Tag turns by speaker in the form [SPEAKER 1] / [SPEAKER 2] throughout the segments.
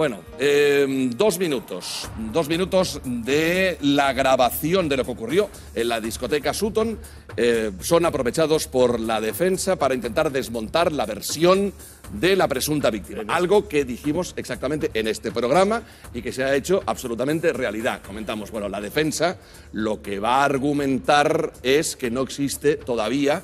[SPEAKER 1] Bueno, em, dos minutos. Dos minutos de la grabación de lo que ocurrió en la discoteca Sutton. Eh, son aprovechados por la defensa para intentar desmontar la versión de la presunta víctima. Algo que dijimos exactamente en este programa y que se ha hecho absolutamente realidad. Comentamos, bueno, la defensa lo que va a argumentar es que no existe todavía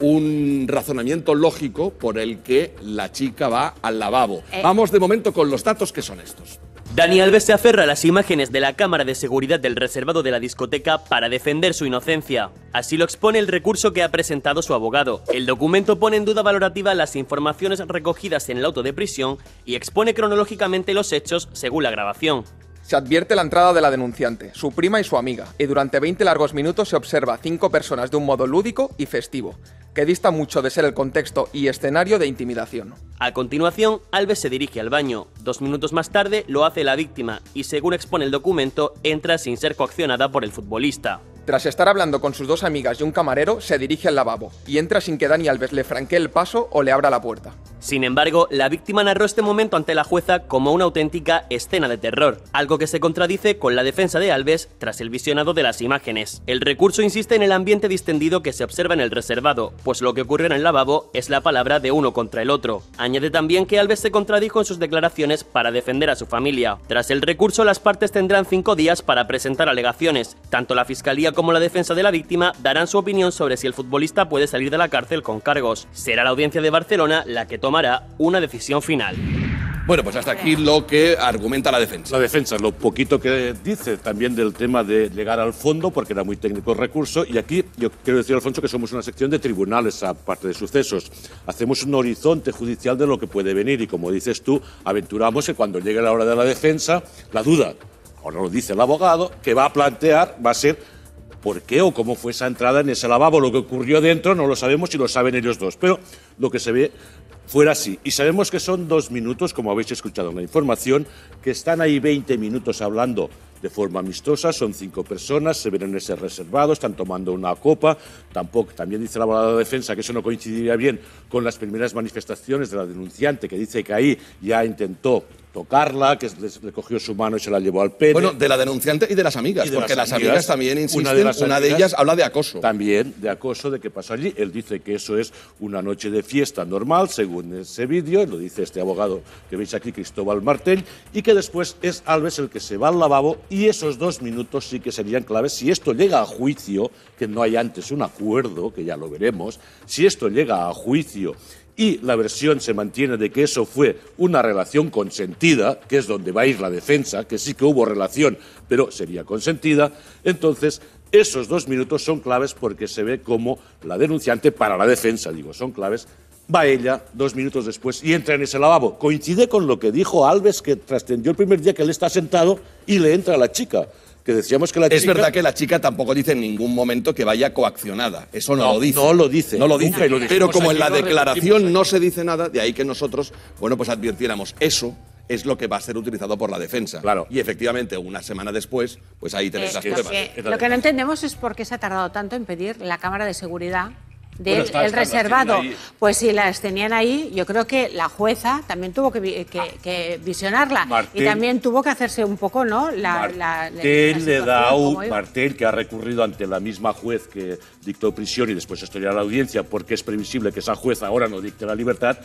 [SPEAKER 1] un razonamiento lógico por el que la chica va al lavabo. Eh. Vamos de momento con los datos que son estos.
[SPEAKER 2] Dani Alves se aferra a las imágenes de la cámara de seguridad del reservado de la discoteca para defender su inocencia. Así lo expone el recurso que ha presentado su abogado. El documento pone en duda valorativa las informaciones recogidas en el auto de prisión y expone
[SPEAKER 1] cronológicamente los hechos según la grabación. Se advierte la entrada de la denunciante, su prima y su amiga, y durante 20 largos minutos se observa a cinco personas de un modo lúdico y festivo, que dista mucho de ser el contexto y escenario de intimidación.
[SPEAKER 2] A continuación, Alves se dirige al baño. Dos minutos más tarde lo hace la víctima y, según expone el documento, entra sin ser coaccionada por el
[SPEAKER 1] futbolista. Tras estar hablando con sus dos amigas y un camarero, se dirige al lavabo y entra sin que Dani Alves le franquee el paso o le abra la puerta.
[SPEAKER 2] Sin embargo, la víctima narró este momento ante la jueza como una auténtica escena de terror, algo que se contradice con la defensa de Alves tras el visionado de las imágenes. El recurso insiste en el ambiente distendido que se observa en el reservado, pues lo que ocurre en el lavabo es la palabra de uno contra el otro. Añade también que Alves se contradijo en sus declaraciones para defender a su familia. Tras el recurso, las partes tendrán cinco días para presentar alegaciones. Tanto la fiscalía como la defensa de la víctima darán su opinión sobre si el futbolista puede salir de la cárcel con cargos. Será la audiencia de Barcelona la que toma tomará una decisión final.
[SPEAKER 3] Bueno, pues hasta aquí lo que argumenta la defensa. La defensa, lo poquito que dice también del tema de llegar al fondo, porque era muy técnico el recurso, y aquí yo quiero decir, Alfonso, que somos una sección de tribunales, aparte de sucesos. Hacemos un horizonte judicial de lo que puede venir, y como dices tú, aventuramos que cuando llegue la hora de la defensa, la duda, o no lo dice el abogado, que va a plantear va a ser por qué o cómo fue esa entrada en ese lavabo. Lo que ocurrió dentro no lo sabemos y lo saben ellos dos. Pero lo que se ve fuera así. Y sabemos que son dos minutos, como habéis escuchado en la información, que están ahí 20 minutos hablando de forma amistosa, son cinco personas, se ven en ese reservado, están tomando una copa, tampoco, también dice la abogada de defensa que eso no coincidiría bien con las primeras manifestaciones de la denunciante que dice que ahí ya intentó tocarla, que le cogió su mano y se la llevó al pene. Bueno, de la denunciante y de las amigas, porque las amigas, también insisten, una de, ellas habla de acoso. También de acoso, de qué pasó allí. Él dice que eso es una noche de fiesta normal, según ese vídeo, lo dice este abogado que veis aquí, Cristóbal Martel, y que después es Alves el que se va al lavabo y esos dos minutos sí que serían claves. Si esto llega a juicio, que no hay antes un acuerdo, que ya lo veremos, si esto llega a juicio y la versión se mantiene de que eso fue una relación consentida, que es donde va a ir la defensa, que sí que hubo relación, pero sería consentida, entonces esos dos minutos son claves porque se ve cómo la denunciante, para la defensa digo, son claves, va ella dos minutos después y entra en ese lavabo. Coincide con lo que dijo Alves, que trascendió el primer día que él está sentado y le entra a la chica es verdad que
[SPEAKER 1] la chica tampoco dice en ningún momento que vaya coaccionada. Eso no, lo dice. No lo dice. Pero como en la declaración no se dice nada, de ahí que nosotros, bueno, pues advirtiéramos eso es lo que va a ser utilizado por la defensa. Claro. Y efectivamente, una semana después, pues ahí tenéis las pruebas. lo que
[SPEAKER 2] no entendemos es por qué se ha tardado tanto en pedir la cámara de seguridad
[SPEAKER 1] del el reservado.
[SPEAKER 2] Pues si las tenían ahí, yo creo que la jueza también tuvo que, eh, visionarla y también tuvo que hacerse un poco, ¿no? La, le da un,
[SPEAKER 3] martel que ha recurrido ante la misma juez que dictó prisión y después estudiará la audiencia, porque es previsible que esa jueza... ahora no dicte la libertad,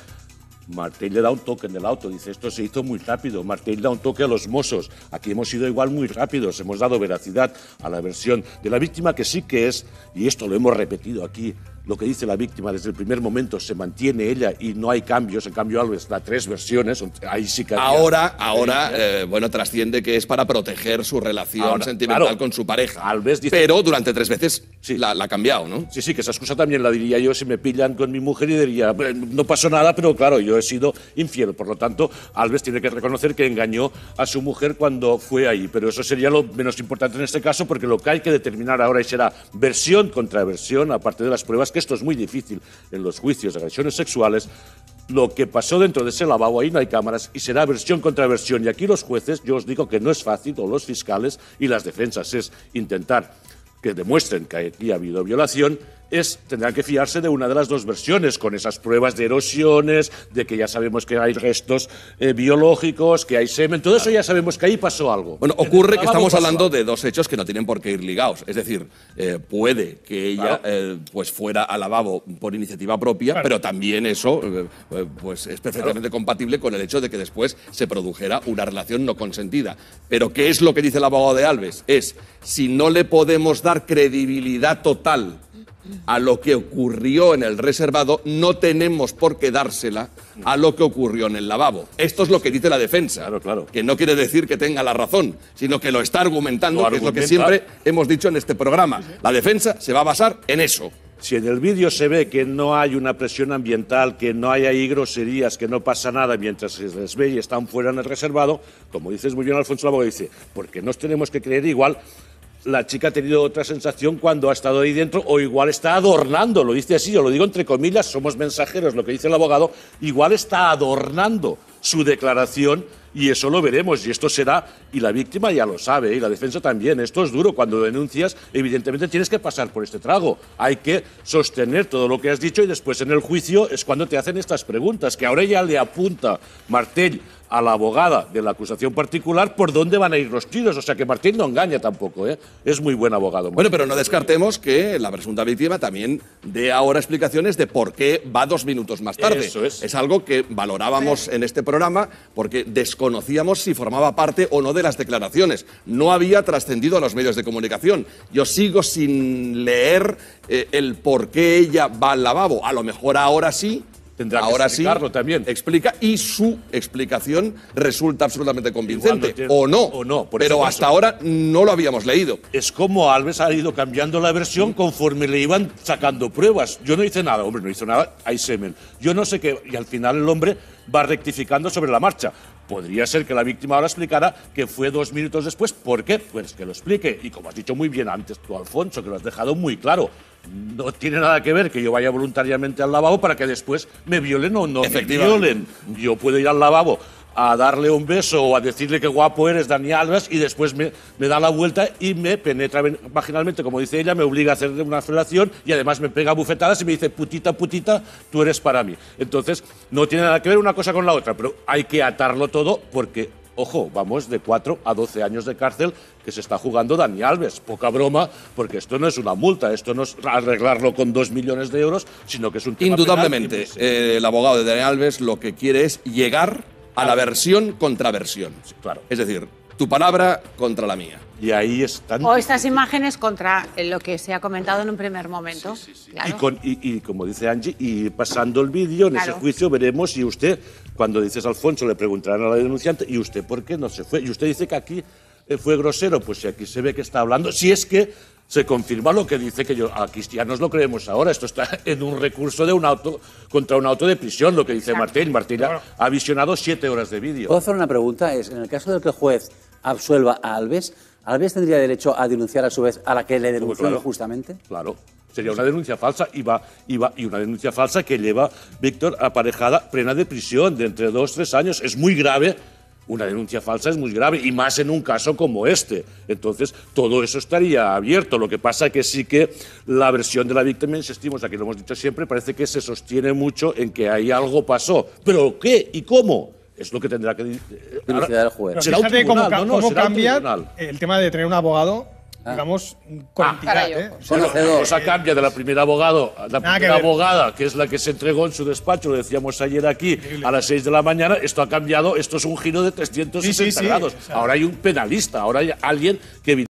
[SPEAKER 3] martel le da un toque en el auto, dice, esto se hizo muy rápido, Martín da un toque a los mozos, aquí hemos ido igual muy rápidos, hemos dado veracidad a la versión de la víctima que sí que es, y esto lo hemos repetido aquí lo que dice la víctima desde el primer momento se mantiene ella y no hay cambios. En cambio, Alves da tres versiones. Ahí sí que. Ahora, ahora
[SPEAKER 1] eh, bueno, trasciende que es para proteger su relación sentimental con su pareja.
[SPEAKER 3] Pero durante tres veces sí. la, ha cambiado, ¿no? Sí, sí, que esa excusa también la diría yo si me pillan con mi mujer y diría, no pasó nada, pero claro, yo he sido infiel. Por lo tanto, Alves tiene que reconocer que engañó a su mujer cuando fue ahí. Pero eso sería lo menos importante en este caso, porque lo que hay que determinar ahora y será versión contra versión, aparte de las pruebas que esto es muy difícil en los juicios de agresiones sexuales, lo que pasó dentro de ese lavabo, ahí no hay cámaras y será versión contra versión. Y aquí los jueces, yo os digo que no es fácil, o los fiscales y las defensas, es intentar que demuestren que aquí ha habido violación, es, tendrán que fiarse de una de las dos versiones, con esas pruebas de erosiones, de que ya sabemos que hay restos eh, biológicos, que hay semen, todo eso ya sabemos que ahí pasó algo. Bueno,
[SPEAKER 1] ocurre que estamos hablando de dos hechos que no tienen por qué ir ligados. Es decir, eh, puede que ella eh, pues fuera al lavabo por iniciativa propia, pero también eso pues es perfectamente compatible con el hecho de que después se produjera una relación no consentida. Pero ¿qué es lo que dice el abogado de Alves? Es, si no le podemos dar credibilidad total a lo que ocurrió en el reservado, no tenemos por qué dársela a lo que ocurrió en el lavabo. Esto es lo que dice la defensa. Claro, claro. Que no quiere decir que tenga la razón, sino que lo está argumentando, que es lo que siempre
[SPEAKER 3] hemos dicho en este programa. La defensa se va a basar en eso. Si en el vídeo se ve que no hay una presión ambiental, que no hay ahí groserías, que no pasa nada mientras se les ve y están fuera en el reservado, como dices muy bien Alfonso la dice, porque nos tenemos que creer igual la chica ha tenido otra sensación cuando ha estado ahí dentro, o igual está adornando, lo dice así, yo lo digo entre comillas, somos mensajeros, lo que dice el abogado, igual está adornando su declaración y eso lo veremos, y esto será, y la víctima ya lo sabe, y la defensa también. Esto es duro, cuando denuncias, evidentemente tienes que pasar por este trago. Hay que sostener todo lo que has dicho y después en el juicio es cuando te hacen estas preguntas, que ahora ya le apunta Martell a la abogada de la acusación particular por dónde van a ir los tiros. O sea que Martell no engaña tampoco, ¿eh? es muy buen
[SPEAKER 1] abogado. Bueno, pero no descartemos que la presunta víctima también dé ahora explicaciones de por qué va dos minutos más tarde. Eso es. algo que valorábamos en este programa porque conocíamos si formaba parte o no de las declaraciones. No había trascendido a los medios de comunicación. Yo sigo sin leer eh, el por qué ella va al lavabo. A lo mejor ahora sí, Tendrá Ahora que explicarlo sí, también. Explica y su explicación resulta
[SPEAKER 3] absolutamente convincente. o no. pero hasta ahora no lo habíamos leído. Es como Alves ha ido cambiando la versión conforme le iban sacando pruebas. Yo no hice nada, hombre, no hice nada, hay semen. Yo no sé qué. Y al final el hombre va rectificando sobre la marcha. Podría ser que la víctima ahora explicara que fue dos minutos después. ¿Por qué? Pues que lo explique. Y como has dicho muy bien antes tú, Alfonso, que lo has dejado muy claro, no tiene nada que ver que yo vaya voluntariamente al lavabo para que después me violen o no me violen. Yo puedo ir al lavabo a darle un beso o a decirle que guapo eres, Dani Alves, y después me, da la vuelta y me penetra vaginalmente, como dice ella, me obliga a hacer una relación y además me pega bufetadas y me dice, putita, putita, tú eres para mí. Entonces, no tiene nada que ver una cosa con la otra, pero hay que atarlo todo porque, ojo, vamos de 4 a 12 años de cárcel que se está jugando Dani Alves. Poca broma, porque esto no es una multa, esto no es arreglarlo con dos millones de euros, sino que es un tema Indudablemente,
[SPEAKER 1] eh, el abogado de Dani Alves lo que quiere es llegar a la versión contra versión. claro. Es decir, tu palabra contra la mía. Y ahí están. O
[SPEAKER 2] estas imágenes contra lo que se ha comentado en un primer momento.
[SPEAKER 3] y, como dice Angie, y pasando el vídeo, en ese juicio veremos si usted, cuando dices Alfonso, le preguntarán a la denunciante, ¿y usted por qué no se fue? Y usted dice que aquí eh, fue grosero, pues si aquí se ve que está hablando, si es que se confirma lo que dice que yo, aquí ya nos lo creemos ahora, esto está en un recurso de un auto contra un auto de prisión, lo que dice Martín. Martín ha, visionado siete horas de vídeo.
[SPEAKER 2] ¿Puedo hacer una pregunta? Es, en el caso del que el juez absuelva a Alves, ¿Alves tendría derecho a denunciar a su vez a la
[SPEAKER 3] que le denunció justamente? Claro. Sería una denuncia falsa y, va, y, y una denuncia falsa que lleva Víctor aparejada plena de prisión de entre dos, tres años. Es muy grave una denuncia falsa es muy grave y más en un caso como este. Entonces, todo eso estaría abierto. Lo que pasa es que sí que la versión de la víctima, insistimos, aquí lo hemos dicho siempre, parece que se sostiene mucho en que ahí algo pasó. ¿Pero qué y cómo? Es lo que tendrá que decir eh, el juez. será un tribunal, no, cambia
[SPEAKER 1] el tema de tener un abogado Ah. digamos, con ah, Cosa
[SPEAKER 3] ¿eh? pues cambia de la primera abogado, la abogada, que es la que se entregó en su despacho, lo decíamos ayer aquí, a las 6 de la mañana, esto ha cambiado, esto es un giro de 360 grados. ahora hay un penalista, ahora hay alguien que